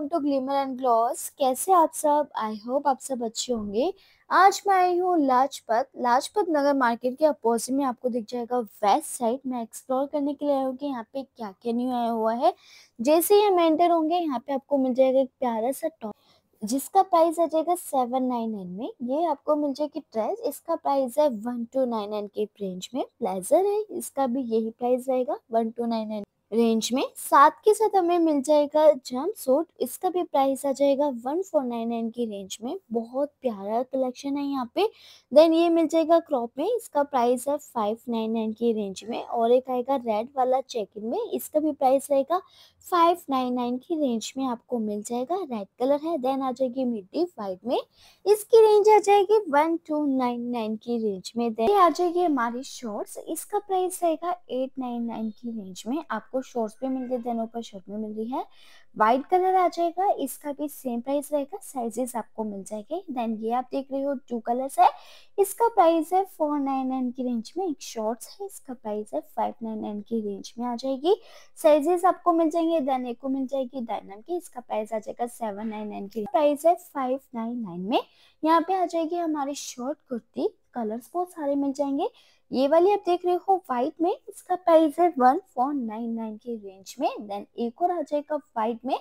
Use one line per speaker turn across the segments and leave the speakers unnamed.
welcome to Glimmer and Gloss कैसे आप सब आई होप आप सब अच्छे होंगे आज मैं आई हूँ लाजपत लाजपत नगर मार्केट के अपोजिट में आपको दिख जाएगा वेस्ट साइड मैं एक्सप्लोर करने के लिए आया हूँ कि यहाँ पे क्या क्या न्यू आया हुआ है जैसे ही हम एंटर होंगे यहाँ पे आपको मिल जाएगा एक प्यारा सा टॉप जिसका प्राइस आ जाएगा सेवन नाइन नाइन में ये आपको मिल जाएगी ड्रेस इसका प्राइस है वन टू नाइन नाइन के रेंज में प्लेजर है इसका भी यही प्राइस रहेगा one two nine nine range में साथ के साथ हमें मिल जाएगा जम सूट इसका भी प्राइस आ जाएगा वन फोर नाइन नाइन की रेंज में बहुत प्यारा कलेक्शन है यहाँ पे देन ये मिल जाएगा क्रॉप में इसका प्राइस है फाइव नाइन नाइन की रेंज में और एक आएगा रेड वाला इन में इसका भी प्राइस रहेगा फाइव नाइन नाइन की रेंज में आपको मिल जाएगा रेड कलर है देन आ जाएगी मिट्टी वाइट में इसकी रेंज आ जाएगी वन टू नाइन नाइन की रेंज में देन आ जाएगी हमारी शॉर्ट्स इसका प्राइस रहेगा एट नाइन नाइन की रेंज में आपको शॉर्ट्स पे मिल रही है देन ऊपर शर्ट में मिल रही है वाइट कलर आ जाएगा इसका भी सेम प्राइस रहेगा साइजेस आपको मिल जाएंगे देन ये आप देख रहे हो टू कलर्स है इसका प्राइस है फोर नाइन नाइन की रेंज में एक शॉर्ट्स है इसका प्राइस है फाइव नाइन नाइन की रेंज में आ जाएगी साइजेस आपको मिल जाएंगे देन एक को मिल जाएगी डायनम की इसका प्राइस आ जाएगा सेवन नाइन नाइन की प्राइस है फाइव नाइन नाइन में यहाँ पे आ जाएगी हमारी शॉर्ट कुर्ती कलर्स बहुत सारे मिल जाएंगे ये वाली आप देख रहे हो व्हाइट में इसका प्राइस है वन फोर नाइन नाइन के रेंज में देन एक और आ जाएगा व्हाइट में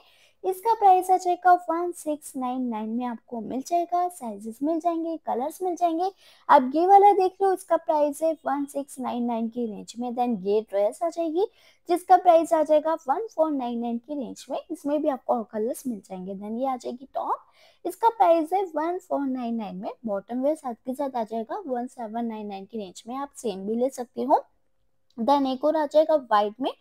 इसका प्राइस आ जाएगा वन सिक्स नाइन नाइन में आपको मिल जाएगा साइजेस मिल जाएंगे कलर्स मिल जाएंगे आप ये वाला देख लो इसका प्राइस है वन सिक्स नाइन नाइन की रेंज में देन ये ड्रेस आ जाएगी जिसका प्राइस आ जाएगा वन फोर नाइन नाइन की रेंज में इसमें भी आपको कलर्स मिल जाएंगे देन ये आ जाएगी टॉप इसका प्राइस है वन फोर नाइन नाइन में बॉटम वेयर साथ के साथ आ जाएगा वन सेवन नाइन नाइन की रेंज में आप सेम भी ले सकते हो देन एक और आ जाएगा व्हाइट में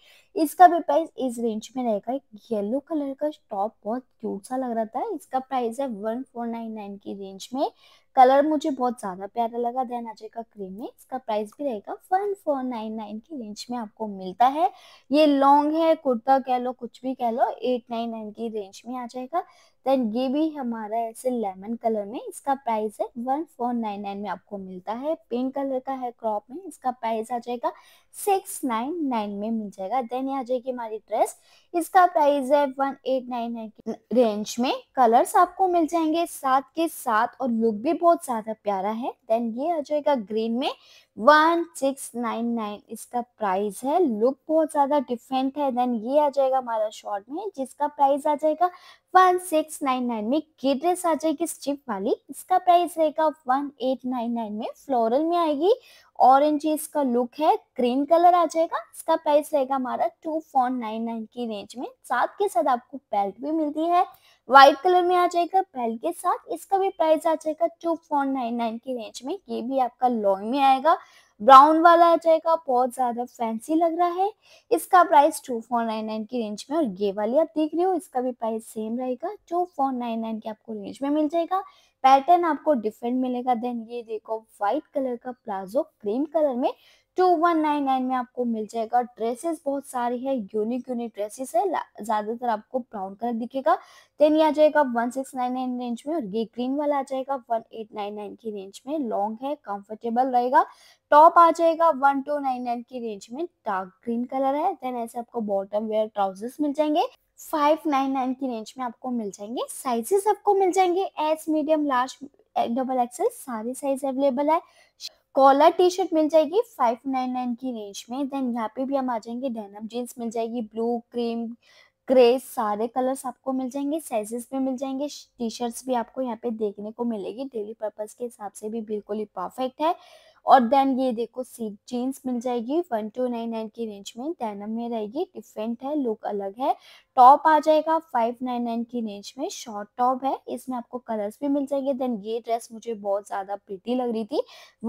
इसका भी प्राइस इस रेंज में रहेगा एक येलो कलर का टॉप बहुत क्यूट सा लग रहा था इसका प्राइस है वन फोर नाइन नाइन की रेंज में कलर मुझे बहुत ज़्यादा प्यारा लगा देन आ जाएगा क्रीम में इसका प्राइस भी रहेगा वन फोर नाइन नाइन की रेंज में आपको मिलता है ये लॉन्ग है कुर्ता कह लो कुछ भी कह लो एट नाइन नाइन की रेंज में आ जाएगा देन ये भी हमारा ऐसे लेमन कलर में इसका प्राइस है वन फोर नाइन नाइन में आपको मिलता है पिंक कलर का है क्रॉप में इसका प्राइस आ जाएगा सिक्स नाइन नाइन में मिल जाएगा देन બન્યા છે કે મારી ડ્રેસ इसका प्राइस है one eight nine nine range में कलर्स आपको मिल जाएंगे साथ के साथ और लुक भी बहुत ज्यादा प्यारा है देन ये आ जाएगा ग्रीन में वन सिक्स नाइन नाइन इसका प्राइस है लुक बहुत ज्यादा डिफरेंट है देन ये आ जाएगा हमारा शॉर्ट में जिसका प्राइस आ जाएगा वन सिक्स नाइन नाइन में की ड्रेस आ जाएगी स्टिप वाली इसका प्राइस रहेगा वन एट नाइन नाइन में फ्लोरल में आएगी ऑरेंज इसका लुक है ग्रीन कलर आ जाएगा इसका प्राइस रहेगा हमारा टू फोर नाइन नाइन की रेंज बीच में साथ के साथ आपको बेल्ट भी मिलती है व्हाइट कलर में आ जाएगा बेल्ट के साथ इसका भी प्राइस आ जाएगा टू फोर नाइन नाइन की रेंज में ये भी आपका लॉन्ग में आएगा ब्राउन वाला आ जाएगा बहुत ज्यादा फैंसी लग रहा है इसका price two four nine nine की रेंज में और ये वाली आप देख रहे हो इसका भी प्राइस सेम रहेगा टू फोर नाइन नाइन की आपको रेंज में मिल जाएगा पैटर्न आपको डिफरेंट मिलेगा देन ये देखो व्हाइट कलर का प्लाजो क्रीम कलर में टू वन नाइन नाइन में आपको मिल जाएगा ड्रेसेस बहुत सारी है यूनिक यूनिक ड्रेसेस है ज्यादातर आपको ब्राउन कलर दिखेगा देन ये आ जाएगा one six nine nine range में और ये ग्रीन वाला आ जाएगा वन एट नाइन नाइन की रेंज में लॉन्ग है कंफर्टेबल रहेगा टॉप आ जाएगा वन टू नाइन नाइन की रेंज में डार्क ग्रीन कलर है देन ऐसे आपको बॉटम वेयर ट्राउजर्स मिल जाएंगे फाइव नाइन नाइन की रेंज में आपको मिल जाएंगे साइजेस आपको मिल जाएंगे S medium large double XL सारे साइज अवेलेबल है कॉलर टी शर्ट मिल जाएगी फाइव नाइन नाइन की रेंज में देन यहाँ पे भी हम आ जाएंगे डेनम जीन्स मिल जाएगी ब्लू क्रीम ग्रे सारे कलर्स आपको मिल जाएंगे साइजेस में मिल जाएंगे टी शर्ट्स भी आपको यहाँ पे देखने को मिलेगी डेली पर्पज के हिसाब से भी बिल्कुल ही परफेक्ट है और देन ये देखो सीट जीन्स मिल जाएगी वन टू नाइन नाइन की रेंज में डेनम में रहेगी डिफरेंट है लुक अलग है टॉप आ जाएगा फाइव नाइन नाइन की रेंज में शॉर्ट टॉप है इसमें आपको कलर्स भी मिल जाएंगे देन ये ड्रेस मुझे बहुत ज़्यादा प्रिटी लग रही थी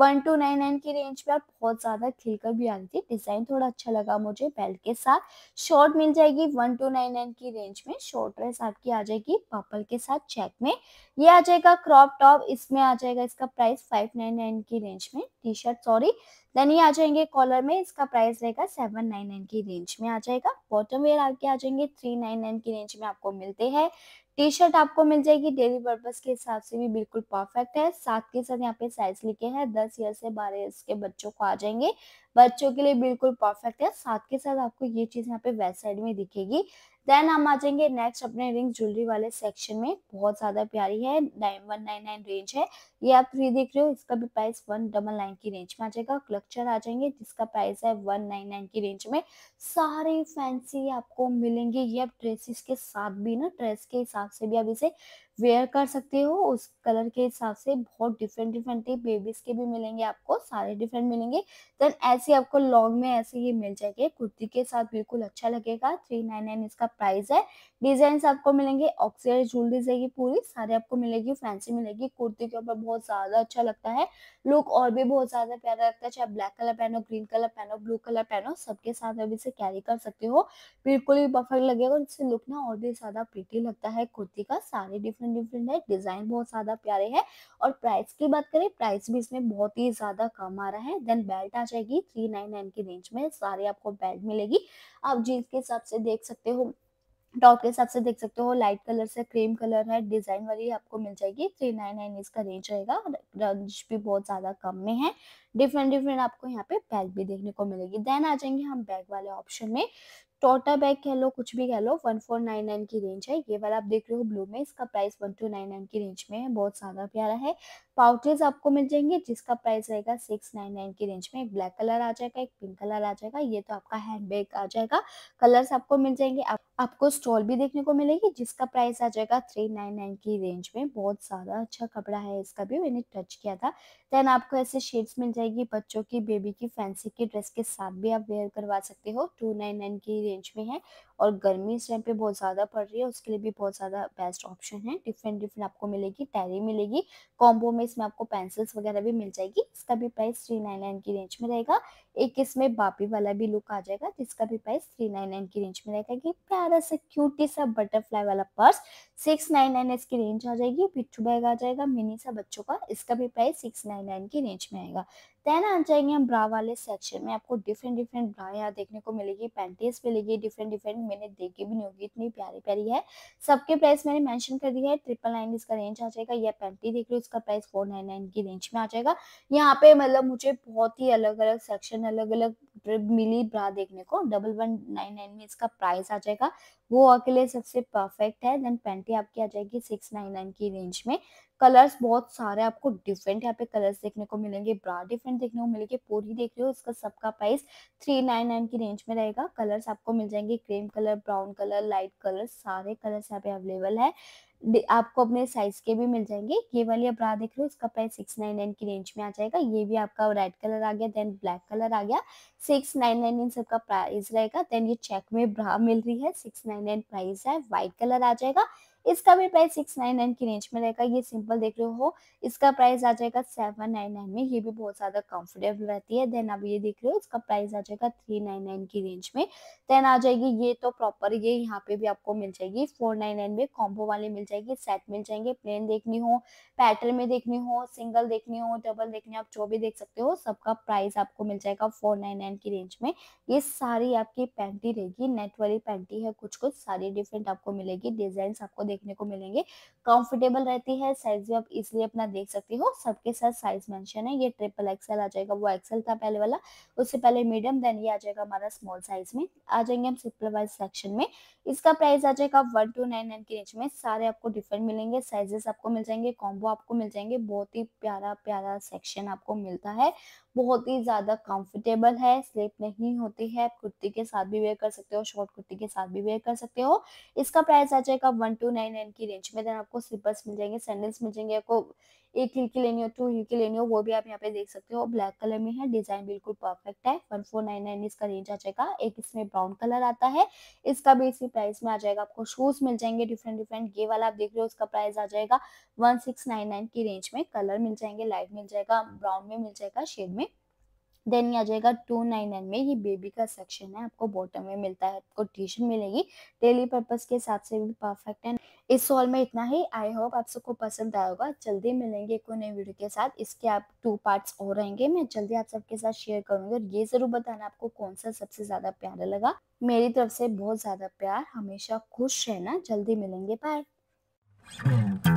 वन टू नाइन नाइन की रेंज में आप बहुत ज़्यादा खिलकर भी आ रही थी डिज़ाइन थोड़ा अच्छा लगा मुझे बेल्ट के साथ शॉर्ट मिल जाएगी वन टू नाइन नाइन की रेंज में शॉर्ट ड्रेस आपकी आ जाएगी पर्पल के साथ चेक में ये आ जाएगा क्रॉप टॉप इसमें आ जाएगा इसका प्राइस फाइव नाइन नाइन की रेंज में टी शर्ट सॉरी देन ये आ जाएंगे कॉलर में इसका प्राइस रहेगा सेवन नाइन नाइन की रेंज में आ जाएगा बॉटम वेयर आपके आ जाएंगे थ्री नाइन नाइन की रेंज में आपको मिलते हैं टी शर्ट आपको मिल जाएगी डेली पर्पज के हिसाब से भी बिल्कुल परफेक्ट है साथ के साथ यहाँ पे साइज लिखे हैं दस ईयर से बारह ईयर के बच्चों को आ जाएंगे बच्चों के लिए बिल्कुल परफेक्ट है साथ के साथ आपको ये चीज यहाँ पे वेस्ट साइड में दिखेगी देन हम आ जाएंगे नेक्स्ट अपने रिंग ज्वेलरी वाले सेक्शन में बहुत ज्यादा प्यारी है nine one nine nine range है ये आप थ्री देख रहे हो इसका भी प्राइस वन डबल नाइन की रेंज में आ जाएगा क्लक्चर आ जाएंगे जिसका प्राइस है वन नाइन नाइन की रेंज में सारे फैंसी आपको मिलेंगे ये आप ड्रेसेस के साथ भी ना ड्रेस के हिसाब से भी आप इसे वेयर कर सकते हो उस कलर के हिसाब से बहुत डिफरेंट डिफरेंट टाइप बेबीज के भी मिलेंगे आपको सारे डिफरेंट मिलेंगे देन ऐसे आपको लॉन्ग में ऐसे ही मिल जाएंगे कुर्ती के साथ बिल्कुल अच्छा लगेगा थ्री नाइन नाइन इसका प्राइस है डिजाइन आपको मिलेंगे ऑक्सीजन ज्वेलरी जाएगी पूरी सारे आपको मिलेगी फैंसी मिलेगी कुर्ती के ऊपर बहुत ज्यादा अच्छा लगता है लुक और भी बहुत ज्यादा प्यारा लगता है चाहे ब्लैक कलर पहनो ग्रीन कलर पहनो ब्लू कलर पहनो सबके साथ आप इसे कैरी कर सकते हो बिल्कुल भी परफेक्ट लगेगा इससे लुक ना और भी ज्यादा प्रीटी लगता है कुर्ती का सारे डिफरेंट डिफरेंट डिफरेंट है डिजाइन बहुत ज्यादा प्यारे है और प्राइस की बात करें प्राइस भी इसमें बहुत ही ज्यादा कम आ रहा है देन बेल्ट आ जाएगी थ्री नाइन नाइन की रेंज में सारे आपको बेल्ट मिलेगी आप जीन्स के हिसाब से देख सकते हो टॉप के हिसाब से देख सकते हो लाइट कलर से क्रीम कलर है डिजाइन वाली आपको मिल जाएगी थ्री नाइन नाइन इसका रेंज रहेगा रंज भी बहुत ज्यादा कम में है डिफरेंट डिफरेंट आपको यहाँ पे बैग भी देखने को मिलेगी देन आ जाएंगे हम बैग वाले ऑप्शन में टोटा बैग कह लो कुछ भी कह लो वन फोर नाइन नाइन की रेंज है ये वाला आप देख रहे हो ब्लू में इसका price one two nine nine की रेंज में है बहुत ज्यादा प्यारा है पाउचेज आपको मिल जाएंगे जिसका प्राइस रहेगा सिक्स नाइन नाइन की रेंज में एक ब्लैक कलर आ जाएगा एक पिंक कलर आ जाएगा ये तो आपका हैंड बैग आ जाएगा कलर्स आपको मिल जाएंगे आप, आपको स्टॉल भी देखने को मिलेगी जिसका प्राइस आ जाएगा थ्री नाइन नाइन की रेंज में बहुत ज्यादा अच्छा कपड़ा है इसका भी मैंने टच किया था देन आपको ऐसे शेड्स मिल जाएगी बच्चों की बेबी की फैंसी की ड्रेस के साथ भी आप वेयर करवा सकते हो टू नाइन नाइन की रेंज में है और गर्मी इस टाइम पे बहुत ज़्यादा पड़ रही है उसके लिए भी बहुत ज़्यादा बेस्ट ऑप्शन है डिफरेंट डिफरेंट आपको मिलेगी टैरी मिलेगी कॉम्बो में इसमें आपको पेंसिल्स वगैरह भी मिल जाएगी इसका भी प्राइस थ्री नाइन नाइन की रेंज में रहेगा एक इसमें बापी वाला भी लुक आ जाएगा जिसका भी प्राइस थ्री नाइन नाइन की रेंज में रहेगा ये प्यारा सा क्यूटी सा बटरफ्लाई वाला पर्स सिक्स नाइन नाइन इसकी रेंज आ जाएगी पिट्ठू बैग आ जाएगा मिनी सा बच्चों का इसका भी प्राइस सिक्स नाइन नाइन की रेंज में आएगा देन आ जाएंगे हम ब्रा वाले सेक्शन में आपको डिफरेंट डिफरेंट ब्रा यहाँ देखने को मिलेगी पैंटीज मिलेगी डिफरेंट डिफरेंट मैंने देखी भी नहीं होगी इतनी प्यारी प्यारी है सबके प्राइस मैंने मेंशन कर दिया है ट्रिपल नाइन इसका रेंज आ जाएगा यह पैंटी देख लो इसका प्राइस फोर नाइन नाइन की रेंज में आ जाएगा यहाँ पे मतलब मुझे बहुत ही अलग अलग सेक्शन अलग अलग मिली ब्रा देखने को डबल वन नाइन नाइन में इसका प्राइस आ जाएगा वो आपके लिए सबसे परफेक्ट है देन पैंटी आपकी आ जाएगी सिक्स नाइन नाइन की रेंज में कलर्स बहुत सारे आपको डिफरेंट यहाँ पे कलर्स देखने को मिलेंगे ब्रा डिफरेंट देखने को मिलेंगे पूरी देख रहे हो इसका सबका प्राइस थ्री नाइन नाइन की रेंज में रहेगा कलर्स आपको मिल जाएंगे cream colour brown colour light colour सारे कलर्स यहाँ पे अवेलेबल है आपको अपने साइज के भी मिल जाएंगे ये वाली आप ब्रा देख रहे हो इसका प्राइस सिक्स नाइन नाइन की रेंज में आ जाएगा ये भी आपका रेड कलर आ गया देन ब्लैक कलर आ गया सिक्स नाइन नाइन इन सबका प्राइस रहेगा देन ये चेक में ब्रा मिल रही है सिक्स नाइन नाइन प्राइस है व्हाइट कलर आ जाएगा इसका भी प्राइस सिक्स नाइन नाइन की रेंज में रहेगा ये सिंपल देख रहे हो इसका प्राइस आ जाएगा सेवन नाइन नाइन में ये भी बहुत ज़्यादा कंफर्टेबल रहती है देन अब ये देख रहे हो इसका प्राइस आ जाएगा थ्री नाइन नाइन की रेंज में देन आ जाएगी ये तो प्रॉपर ये यहाँ पे भी आपको मिल जाएगी फोर नाइन नाइन में कॉम्बो वाले मिल जाएगी सेट मिल जाएंगे प्लेन देखनी हो पैटर्न में देखनी हो सिंगल देखनी हो डबल देखनी हो आप जो भी देख सकते हो सबका प्राइस आपको मिल जाएगा फोर नाइन नाइन की रेंज में ये सारी आपकी पैंटी रहेगी नेट वाली पैंटी है कुछ कुछ सारी डिफरेंट आपको मिलेगी डिजाइन आपको देखने को मिलेंगे कंफर्टेबल रहती है साइज भी आप इसलिए अपना देख सकते हो सबके साथ साइज मेंशन है ये ट्रिपल एक्सएल आ जाएगा वो एक्सएल था पहले वाला उससे पहले मीडियम देन ये आ जाएगा हमारा स्मॉल साइज में आ जाएंगे हम सिंपल वाइज सेक्शन में इसका प्राइस आ जाएगा वन टू नाइन नाइन के रेंज में सारे आपको डिफरेंट मिलेंगे साइजेस आपको मिल जाएंगे कॉम्बो आपको मिल जाएंगे बहुत ही प्यारा प्यारा सेक्शन आपको मिलता है बहुत ही ज़्यादा कंफर्टेबल है स्लिप नहीं होती है कुर्ती के साथ भी वेयर कर सकते हो शॉर्ट कुर्ती के साथ भी वेयर कर सकते हो इसका प्राइस आ जाएगा वन टू नाइन नाइन की रेंज में देन आपको स्लीपर्स मिल जाएंगे सैंडल्स मिल जाएंगे आपको एक हिल की लेनी हो टू हिल की लेनी हो वो भी आप यहाँ पे देख सकते हो ब्लैक कलर में है डिजाइन बिल्कुल परफेक्ट है वन फोर नाइन नाइन इसका रेंज आ जाएगा एक इसमें ब्राउन कलर आता है इसका भी इसी प्राइस में आ जाएगा आपको शूज मिल जाएंगे डिफरेंट डिफरेंट ये वाला आप देख रहे हो उसका प्राइस आ जाएगा वन सिक्स नाइन नाइन की रेंज में कलर मिल जाएंगे लाइट मिल जाएगा ब्राउन में मिल जाएगा शेड में देन आ जाएगा टू नाइन नाइन में ये बेबी का सेक्शन है आपको बॉटम में मिलता है आपको टी शर्ट मिलेगी डेली पर्पज के हिसाब से भी परफेक्ट है इस सॉल में इतना ही आई होप आप सबको पसंद आया होगा जल्दी मिलेंगे एक नए वीडियो के साथ इसके आप टू पार्ट्स और रहेंगे मैं जल्दी आप सबके साथ शेयर करूंगी और ये जरूर बताना आपको कौन सा सबसे ज्यादा प्यारा लगा मेरी तरफ से बहुत ज्यादा प्यार हमेशा खुश रहना जल्दी मिलेंगे बाय